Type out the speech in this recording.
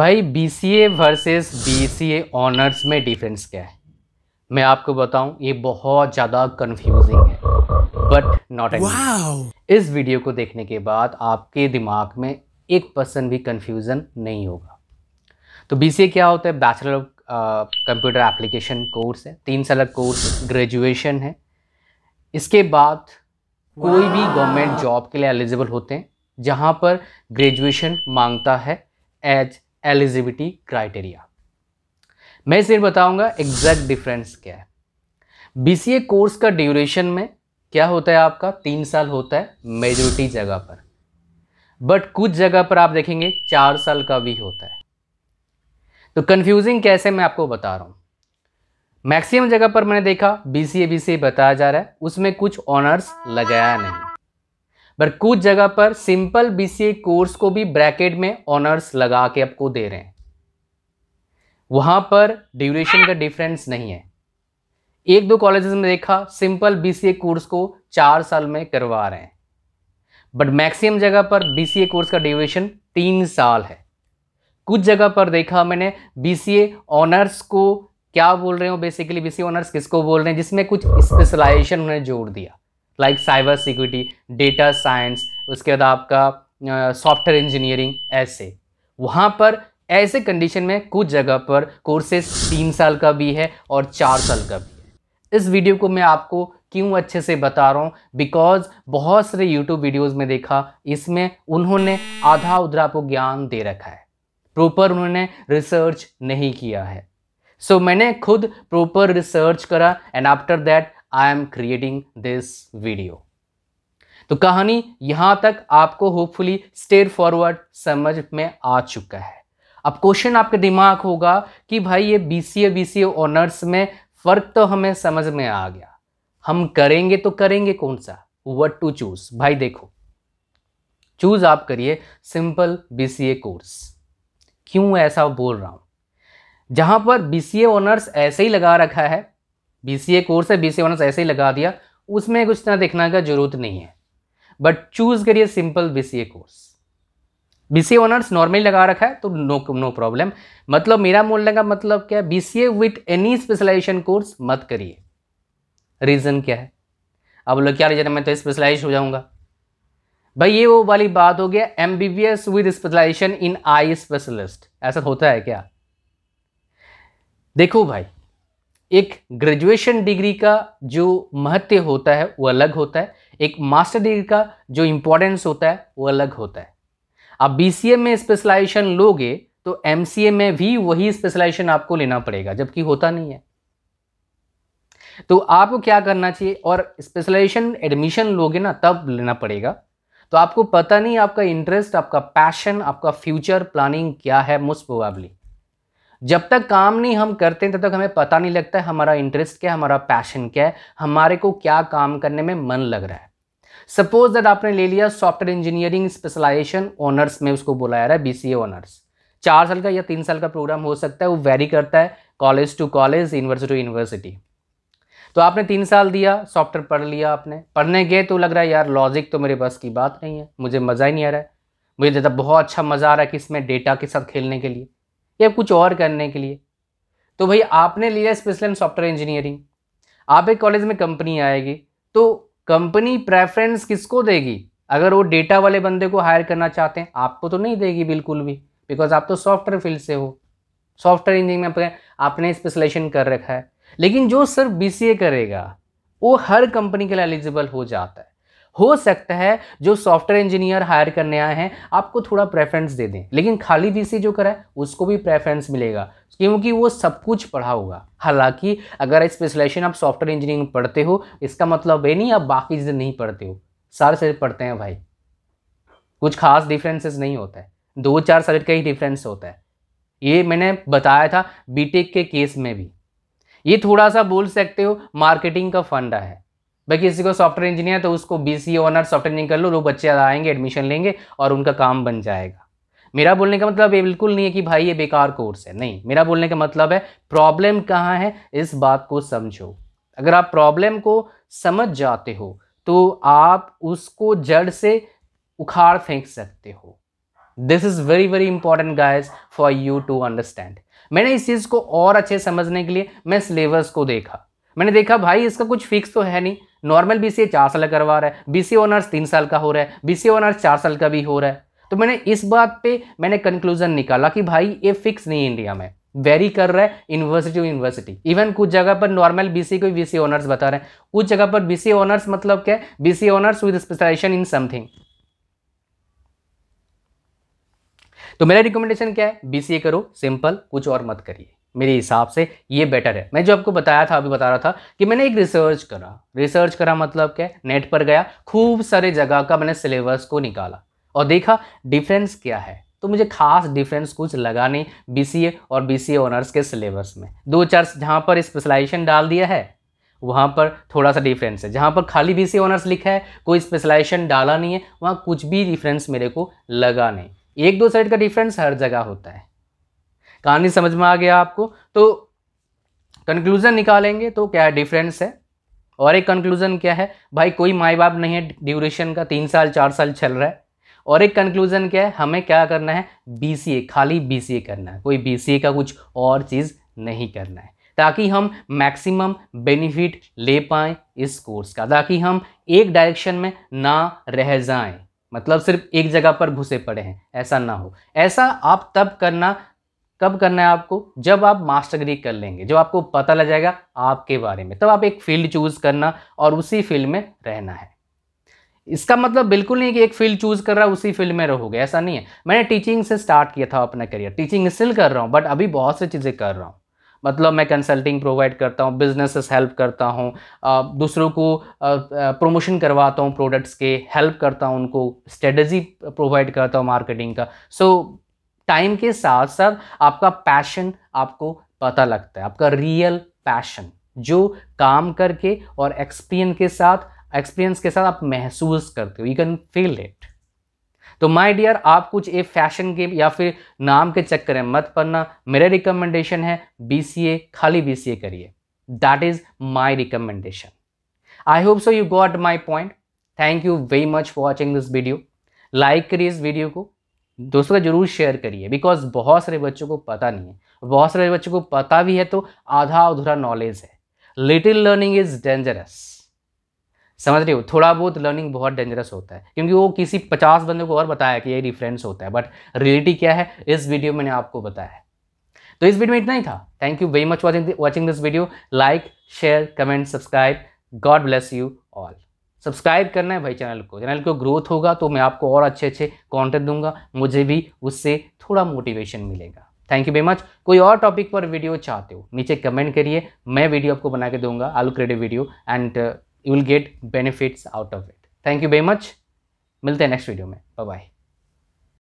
भाई B C A versus B C A honours में difference क्या है मैं आपको बताऊं ये बहुत ज़्यादा कंफ्यूजिंग है बट नॉट एनी इस वीडियो को देखने के बाद आपके दिमाग में एक परसेंट भी कन्फ्यूज़न नहीं होगा तो बी सी ए क्या होता है bachelor of computer application course है तीन साल का कोर्स ग्रेजुएशन है इसके बाद कोई भी गवर्नमेंट जॉब के लिए एलिजिबल होते हैं जहाँ पर ग्रेजुएशन मांगता है एज एलिजिबिलिटी क्राइटेरिया मैं सिर्फ बताऊंगा एग्जैक्ट डिफरेंस क्या है बीसीए कोर्स का ड्यूरेशन में क्या होता है आपका तीन साल होता है मेजोरिटी जगह पर बट कुछ जगह पर आप देखेंगे चार साल का भी होता है तो कंफ्यूजिंग कैसे मैं आपको बता रहा हूं मैक्सिमम जगह पर मैंने देखा बी सी ए बताया जा रहा है उसमें कुछ ऑनर्स लगाया नहीं बट कुछ जगह पर सिंपल बीसीए कोर्स को भी ब्रैकेट में ऑनर्स लगा के आपको दे रहे हैं वहां पर ड्यूरेशन का डिफरेंस नहीं है एक दो कॉलेजेस में देखा सिंपल बीसीए कोर्स को चार साल में करवा रहे हैं बट मैक्सिमम जगह पर बीसीए कोर्स का ड्यूरेशन तीन साल है कुछ जगह पर देखा मैंने बीसीए ऑनर्स को क्या बोल रहे हो बेसिकली बीसीए ऑनर्स किसको बोल रहे हैं जिसमें कुछ स्पेशलाइजेशन उन्होंने जोड़ दिया like cyber security data science उसके बाद आपका सॉफ्टवेयर इंजीनियरिंग ऐसे वहाँ पर ऐसे कंडीशन में कुछ जगह पर कोर्सेस तीन साल का भी है और चार साल का भी है इस वीडियो को मैं आपको क्यों अच्छे से बता रहा हूँ बिकॉज बहुत सारे यूट्यूब वीडियोज़ में देखा इसमें उन्होंने आधा उधरा को ज्ञान दे रखा है प्रॉपर उन्होंने रिसर्च नहीं किया है सो so, मैंने खुद प्रॉपर रिसर्च करा and after that I am creating this video तो कहानी यहां तक आपको होपफुली स्टेट फॉरवर्ड समझ में आ चुका है अब क्वेश्चन आपके दिमाग होगा कि भाई ये B C A B C honours में फ़र्क तो हमें समझ में आ गया हम करेंगे तो करेंगे कौन सा वट टू चूज़ भाई देखो चूज़ आप करिए simple B C A course क्यों ऐसा बोल रहा हूं जहां पर बी सी ए ऑनर्स ऐसे ही लगा रखा है बीसीए कोर्स है बीसीए ऑनर्स ऐसे ही लगा दिया उसमें कुछ इतना देखना का जरूरत नहीं है बट चूज करिए simple BCA course BCA honours normally लगा रखा है तो नो नो प्रॉब्लम मतलब मेरा बोलने का मतलब क्या है BCA with any specialisation course मत करिए रीज़न क्या है अब लोग क्या रीजन मैं तो स्पेशलाइज हो जाऊंगा भाई ये वो वाली बात हो गया M B B S with specialisation in eye specialist ऐसा होता है क्या देखो भाई एक ग्रेजुएशन डिग्री का जो महत्व होता है वो अलग होता है एक मास्टर डिग्री का जो इम्पोर्टेंस होता है वो अलग होता है आप बी में स्पेशलाइजेशन लोगे तो एम में भी वही स्पेशलाइजेशन आपको लेना पड़ेगा जबकि होता नहीं है तो आपको क्या करना चाहिए और स्पेशलाइजेशन एडमिशन लोगे ना तब लेना पड़ेगा तो आपको पता नहीं आपका इंटरेस्ट आपका पैशन आपका फ्यूचर प्लानिंग क्या है मोस्ट प्रोबेबली जब तक काम नहीं हम करते तब तक हमें पता नहीं लगता है हमारा इंटरेस्ट क्या है हमारा पैशन क्या है हमारे को क्या काम करने में मन लग रहा है सपोज दैट आपने ले लिया सॉफ्टवेयर इंजीनियरिंग स्पेशलाइजेशन ऑनर्स में उसको बुलाया रहा है बी ऑनर्स चार साल का या तीन साल का प्रोग्राम हो सकता है वो वेरी करता है college to college university to university तो आपने तीन साल दिया सॉफ्टवेयर पढ़ लिया आपने पढ़ने गए तो लग रहा है यार लॉजिक तो मेरे बस की बात नहीं है मुझे मज़ा ही नहीं आ रहा है मुझे ज़्यादा तो बहुत अच्छा मज़ा आ रहा है कि इसमें डेटा के साथ खेलने के लिए या कुछ और करने के लिए तो भाई आपने लिया स्पेशल एंड सॉफ्टवेयर इंजीनियरिंग आप एक कॉलेज में कंपनी आएगी तो कंपनी प्रेफरेंस किसको देगी अगर वो डेटा वाले बंदे को हायर करना चाहते हैं आपको तो नहीं देगी बिल्कुल भी बिकॉज आप तो सॉफ्टवेयर फील्ड से हो सॉफ्टवेयर इंजीनियरिंग में आपने स्पेशलाइजेशन कर रखा है लेकिन जो सर बी करेगा वो हर कंपनी के लिए एलिजिबल हो जाता है हो सकता है जो सॉफ्टवेयर इंजीनियर हायर करने आए हैं आपको थोड़ा प्रेफरेंस दे दें लेकिन खाली वीसी जो कराए उसको भी प्रेफरेंस मिलेगा क्योंकि वो सब कुछ पढ़ा होगा हालांकि अगर स्पेशलाइजेशन आप सॉफ्टवेयर इंजीनियरिंग पढ़ते हो इसका मतलब ये नहीं आप बाकी चीज़ें नहीं पढ़ते हो सारे सब्जेक्ट पढ़ते हैं भाई कुछ खास डिफरेंसेस नहीं होता है दो चार सब्जेक्ट का ही डिफरेंस होता है ये मैंने बताया था बीटेक के केस में भी ये थोड़ा सा बोल सकते हो मार्केटिंग का फंडा है भाई किसी को सॉफ्टवेयर इंजीनियर तो उसको B C honour software engineer कर लो लोग बच्चे आएंगे एडमिशन लेंगे और उनका काम बन जाएगा मेरा बोलने का मतलब ये बिल्कुल नहीं है कि भाई ये बेकार कोर्स है नहीं मेरा बोलने का मतलब है प्रॉब्लम कहाँ है इस बात को समझो अगर आप प्रॉब्लम को समझ जाते हो तो आप उसको जड़ से उखाड़ फेंक सकते हो this is very very important guys for you to understand मैंने इस चीज़ को और अच्छे समझने के लिए मैं सिलेबस को देखा मैंने देखा भाई इसका कुछ फिक्स तो है नहीं नॉर्मल बी सी चार साल करवा रहा है बी सी ऑनर्स तीन साल का हो रहा है बी सी ऑनर्स चार साल का भी हो रहा है तो मैंने इस बात पे मैंने कंक्लूजन निकाला कि भाई ये फिक्स नहीं इंडिया में वेरी कर रहा है यूनिवर्सिटी टू यूनिवर्सिटी इवन कुछ जगह पर नॉर्मल बीसी को बीसी ऑनर्स बता रहे हैं कुछ जगह पर बीसी ऑनर्स मतलब क्या है BC honours with specialisation in something तो मेरा रिकमेंडेशन क्या है बीसीए करो सिंपल कुछ और मत करिए मेरे हिसाब से ये बेटर है मैं जो आपको बताया था अभी बता रहा था कि मैंने एक रिसर्च करा रिसर्च करा मतलब क्या नेट पर गया खूब सारे जगह का मैंने सिलेबस को निकाला और देखा डिफरेंस क्या है तो मुझे खास डिफरेंस कुछ लगा नहीं बीसीए और बीसीए ऑनर्स के सिलेबस में दो चार जहाँ पर स्पेशलाइजेशन डाल दिया है वहाँ पर थोड़ा सा डिफरेंस है जहाँ पर खाली बीसीए ऑनर्स लिखा है कोई स्पेशलाइजेशन डाला नहीं है वहाँ कुछ भी डिफरेंस मेरे को लगा नहीं एक दो साइड का डिफरेंस हर जगह होता है कहानी समझ में आ गया आपको तो कंक्लूज़न निकालेंगे तो क्या डिफरेंस है और एक कंक्लूज़न क्या है भाई कोई माए बाप नहीं है ड्यूरेशन का तीन साल चार साल चल रहा है और एक कंक्लूज़न क्या है हमें क्या करना है बीसीए खाली बीसीए करना है कोई बीसीए का कुछ और चीज़ नहीं करना है ताकि हम मैक्सिमम बेनिफिट ले पाएँ इस कोर्स का ताकि हम एक डायरेक्शन में ना रह जाएं मतलब सिर्फ एक जगह पर घुसे पड़े हैं ऐसा ना हो ऐसा आप तब करना कब करना है आपको जब आप मास्टर डिग्री कर लेंगे जब आपको पता लग जाएगा आपके बारे में तब आप एक फील्ड चूज़ करना और उसी फील्ड में रहना है इसका मतलब बिल्कुल नहीं कि एक फील्ड चूज कर रहा है उसी फील्ड में रहोगे ऐसा नहीं है मैंने टीचिंग से स्टार्ट किया था अपना करियर टीचिंग स्टिल कर रहा हूँ बट अभी बहुत सी चीज़ें कर रहा हूँ मतलब मैं कंसल्टिंग प्रोवाइड करता हूँ बिजनेसेस हेल्प करता हूँ दूसरों को प्रमोशन करवाता हूँ प्रोडक्ट्स के हेल्प करता हूँ उनको स्ट्रेटजी प्रोवाइड करता हूँ मार्केटिंग का सो so, टाइम के साथ साथ आपका पैशन आपको पता लगता है आपका रियल पैशन जो काम करके और एक्सपीरियंस के साथ एक्सपीरियंस के साथ आप महसूस करते हो यू कैन फील इट तो माय डियर आप कुछ एक फैशन के या फिर नाम के चक्कर में मत पढ़ना मेरा रिकमेंडेशन है बीसीए खाली बीसीए करिए that is my recommendation I hope so you got my point thank you very much for watching this video like करिए इस वीडियो को दोस्तों का जरूर शेयर करिए बिकॉज बहुत सारे बच्चों को पता नहीं है बहुत सारे बच्चों को पता भी है तो आधा अधूरा नॉलेज है लिटिल लर्निंग इज डेंजरस समझ रहे हो थोड़ा बहुत लर्निंग बहुत डेंजरस होता है क्योंकि वो किसी पचास बंदे को और बताया कि ये डिफरेंस होता है बट रियलिटी क्या है इस वीडियो मैंने आपको बताया है तो इस वीडियो में इतना ही था thank you very much watching watching this video like share comment subscribe God bless you all subscribe करना है भाई चैनल को चैनल को ग्रोथ होगा तो मैं आपको और अच्छे अच्छे कॉन्टेंट दूंगा मुझे भी उससे थोड़ा मोटिवेशन मिलेगा थैंक यू वेरी मच कोई और टॉपिक पर वीडियो चाहते हो नीचे कमेंट करिए मैं वीडियो आपको बना के दूंगा आलू credit video and you will get benefits out of it thank you very much मिलते हैं नेक्स्ट वीडियो में बाय बाय